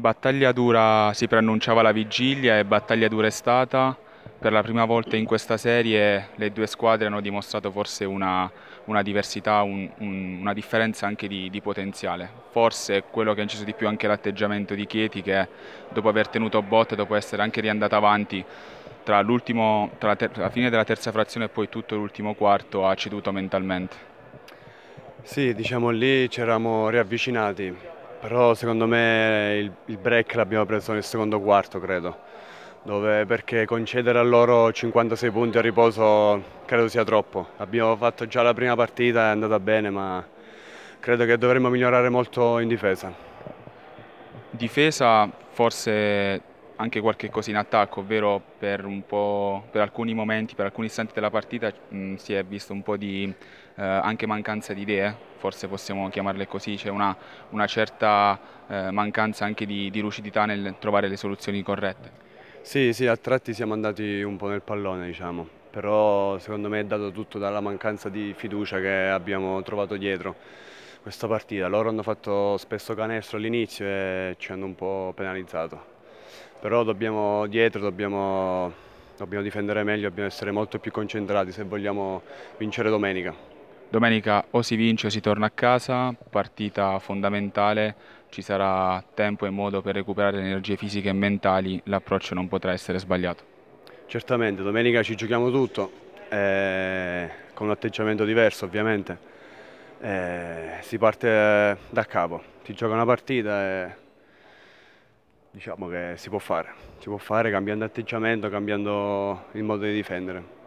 Battaglia dura si preannunciava la vigilia e battaglia dura è stata. Per la prima volta in questa serie le due squadre hanno dimostrato forse una, una diversità, un, un, una differenza anche di, di, potenziale. Forse quello che ha inciso di più anche l'atteggiamento di Chieti che dopo aver tenuto botte, dopo essere anche riandata avanti tra, tra la, la fine della terza frazione e poi tutto l'ultimo quarto ha ceduto mentalmente. Sì, diciamo lì ci eravamo riavvicinati, però secondo me il, il break l'abbiamo preso nel secondo quarto, credo. Dove, perché concedere a loro 56 punti a riposo credo sia troppo. Abbiamo fatto già la prima partita, è andata bene, ma credo che dovremmo migliorare molto in difesa. Difesa forse anche qualche cosa in attacco, ovvero per, per alcuni momenti, per alcuni istanti della partita mh, mm, si è visto un po' di eh, anche mancanza di idee, forse possiamo chiamarle così, c'è una, una, certa eh, mancanza anche di, di lucidità nel trovare le soluzioni corrette. Sì, sì, a tratti siamo andati un po' nel pallone, diciamo, però secondo me è dato tutto dalla mancanza di fiducia che abbiamo trovato dietro questa partita. Loro hanno fatto spesso canestro all'inizio e ci hanno un po' penalizzato però dobbiamo, dietro dobbiamo, dobbiamo difendere meglio, dobbiamo essere molto più concentrati se vogliamo vincere domenica. Domenica o si vince o si torna a casa, partita fondamentale, ci sarà tempo e modo per recuperare le energie fisiche e mentali, l'approccio non potrà essere sbagliato. Certamente, domenica ci giochiamo tutto, eh, con un atteggiamento diverso ovviamente, eh, si parte eh, da capo, si gioca una partita e diciamo che si può fare, si può fare cambiando atteggiamento, cambiando il modo di difendere.